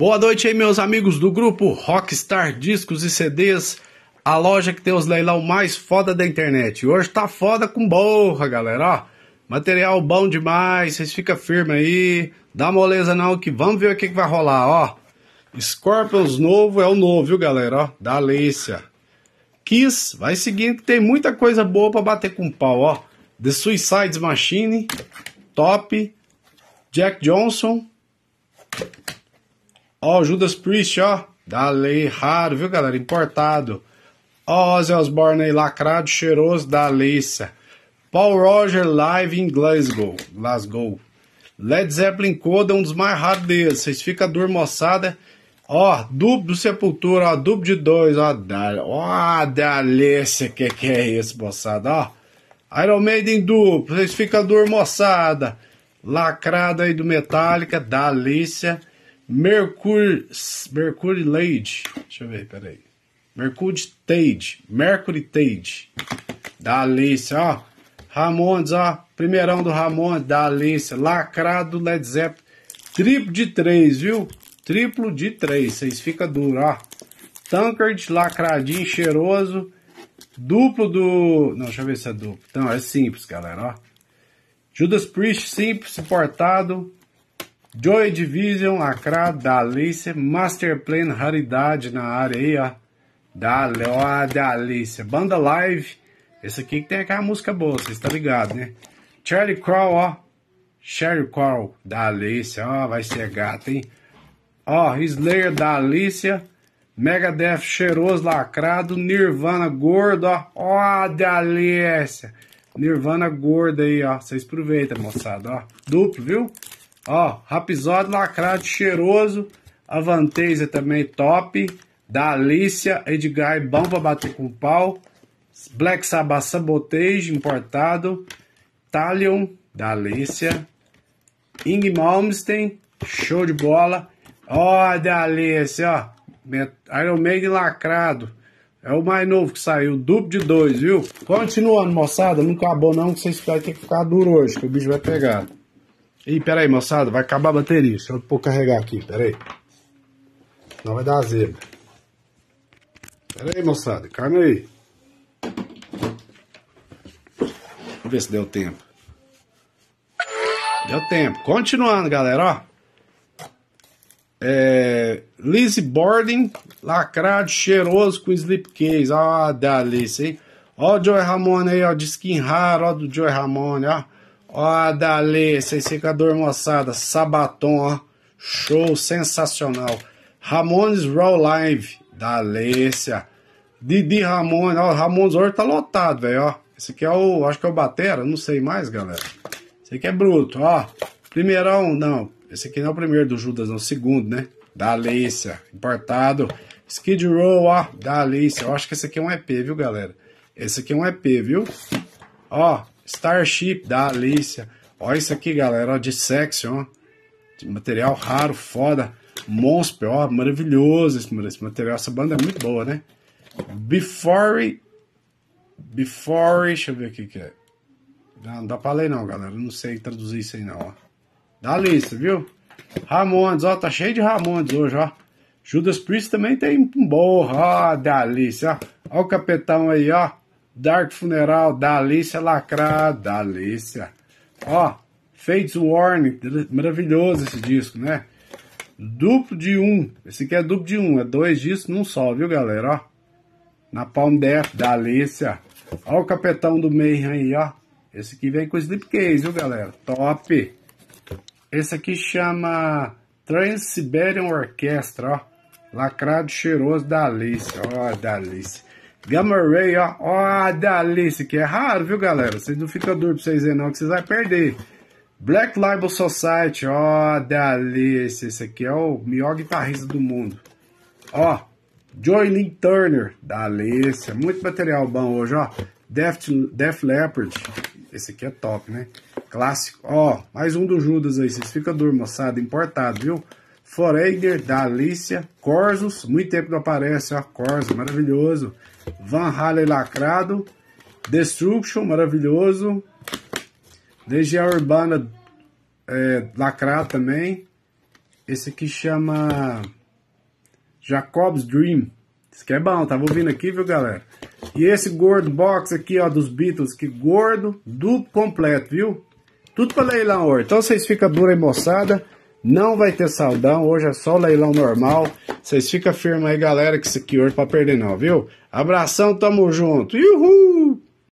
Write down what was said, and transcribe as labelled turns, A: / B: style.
A: Boa noite aí, meus amigos do grupo Rockstar Discos e CDs, a loja que tem os leilão mais foda da internet. Hoje tá foda com borra, galera, ó. Material bom demais, vocês ficam firme aí. Dá moleza não que vamos ver o que, que vai rolar, ó. Scorpions novo é o novo, viu, galera, ó. Da Alicia. Kiss, vai seguindo que tem muita coisa boa para bater com pau, ó. The Suicide Machine, top. Jack Johnson, Ó, oh, Judas Priest, ó. lei raro, viu, galera? Importado. Ó, oh, Ozzy Osbourne aí, lacrado, cheiroso, da Alessa. Paul Roger live em Glasgow. Glasgow. Led Zeppelin Coda, um dos mais raros deles. Vocês ficam moçada. Ó, duplo do Sepultura, ó, duplo de dois, ó, da, ó, da Alessa, que que é isso, moçada, ó. Iron Maiden duplo, vocês ficam moçada. Lacrado aí do Metallica, da Alessa. Mercury, Mercury Lade. Deixa eu ver, peraí. Mercury Tage. Mercury Tage. Da Alice, ó. Ramones, ó. Primeirão do Ramones, da Alice. Lacrado Led Zeppelin. Triplo de três, viu? Triplo de três. Vocês fica duro, ó. Tankard, lacradinho, cheiroso. Duplo do... Não, deixa eu ver se é duplo. Então é simples, galera, ó. Judas Priest, simples, importado. Joy Division, Acra, Dalícia, Master Plan, Raridade na areia. da ó, Banda Live. Esse aqui que tem aquela música boa, vocês estão tá ligados, né? Charlie Crow, ó. Sherry Crow, da Alicia, ó, vai ser gata, hein? Ó, Slayer da Alicia. Megadeth cheiroso, lacrado. Nirvana gordo, ó. Ó, da Alicia. Nirvana gorda aí, ó. Vocês aproveitam, moçada, ó. Duplo, viu? Ó, Rapisódio lacrado, cheiroso. Avanteza também top. Da Alicia, Edgar, bom pra bater com pau. Black Sabbath Sabotage, importado. Talion, da Alicia. Ing Malmsteen, show de bola. Ó, da Alicia, ó. Iron Maiden lacrado. É o mais novo que saiu, duplo de dois, viu? Continuando, moçada, não acabou não, que vocês vão ter que ficar duro hoje, que o bicho vai pegar. Ih, pera aí, moçada, vai acabar a bateria. Deixa eu pôr carregar aqui, pera aí. Não vai dar zebra. Pera aí, moçada, calma aí. Vamos ver se deu tempo. Deu tempo. Continuando, galera, ó. É, Lizzie Borden, lacrado, cheiroso com slipcase. Ó, delícia, hein? Ó o Joey Ramone aí, ó, de skin raro, ó, do Joey Ramone, ó. Ó, Dali, secador, moçada. Sabaton, ó. Show sensacional. Ramones Raw Live, da Alessia. Didi Ramones, ó. Ramones hoje tá lotado, velho, ó. Esse aqui é o, acho que é o Batera, não sei mais, galera. Esse aqui é bruto, ó. Primeirão, não. Esse aqui não é o primeiro do Judas, não. O segundo, né? Da Alessia, importado. Skid Row, ó. Da Alessia. Eu acho que esse aqui é um EP, viu, galera? Esse aqui é um EP, viu? Ó, Starship da Alicia. Olha isso aqui, galera, ó, de sexo, ó. De material raro, foda. Monster, ó, maravilhoso esse, material. Essa banda é muito boa, né? Before. Before. Deixa eu ver o que é. Ah, não, dá pra ler, não, galera. Não sei traduzir isso aí, não, ó. Da Alicia, viu? Ramones, ó, tá cheio de Ramones hoje, ó. Judas Priest também tem um borra, ó, da Alicia, ó. Ó o capetão aí, ó. Dark Funeral, da Alicia Lacrada, da Alicia. Ó, Fates Warning, maravilhoso esse disco, né? Duplo de um. Esse aqui é duplo de um, é dois discos num só, viu, galera? Ó. Na Palm Death, da Alicia. Ó o capetão do Mayhem aí, ó. Esse aqui vem com slipcase, viu, galera? Top! Esse aqui chama Trans-Siberian Orchestra, ó. Lacrado cheiroso da Alice, ó, da Alice. Gamma Ray, ó, ó delícia, que é raro, viu, galera? Vocês não ficam duro pra vocês verem não, que vocês vão perder. Black Label Society, ó delícia, esse aqui é o melhor guitarrista do mundo. Ó, Joy Lynn Turner, delícia, muito material bom hoje, ó. Def, Def Leopard, esse aqui é top, né? Clássico, ó, mais um do Judas aí, vocês ficam duro, moçada, importado, viu? Foreigner, da Alicia, Corsos, muito tempo não aparece, ó, Corsos, maravilhoso. Van Halen lacrado, Destruction, maravilhoso. Legião Urbana, é, lacrado também. Esse aqui chama Jacob's Dream. Esse aqui é bom, tava ouvindo aqui, viu, galera? E esse gordo box aqui, ó, dos Beatles, que gordo, duplo completo, viu? Tudo pra leilão, ó. Então vocês ficam dura e moçada. Não vai ter saldão, hoje é só leilão normal. Vocês ficam firmes aí, galera, que isso aqui hoje é pra tá perder não, viu? Abração, tamo junto. Uhul!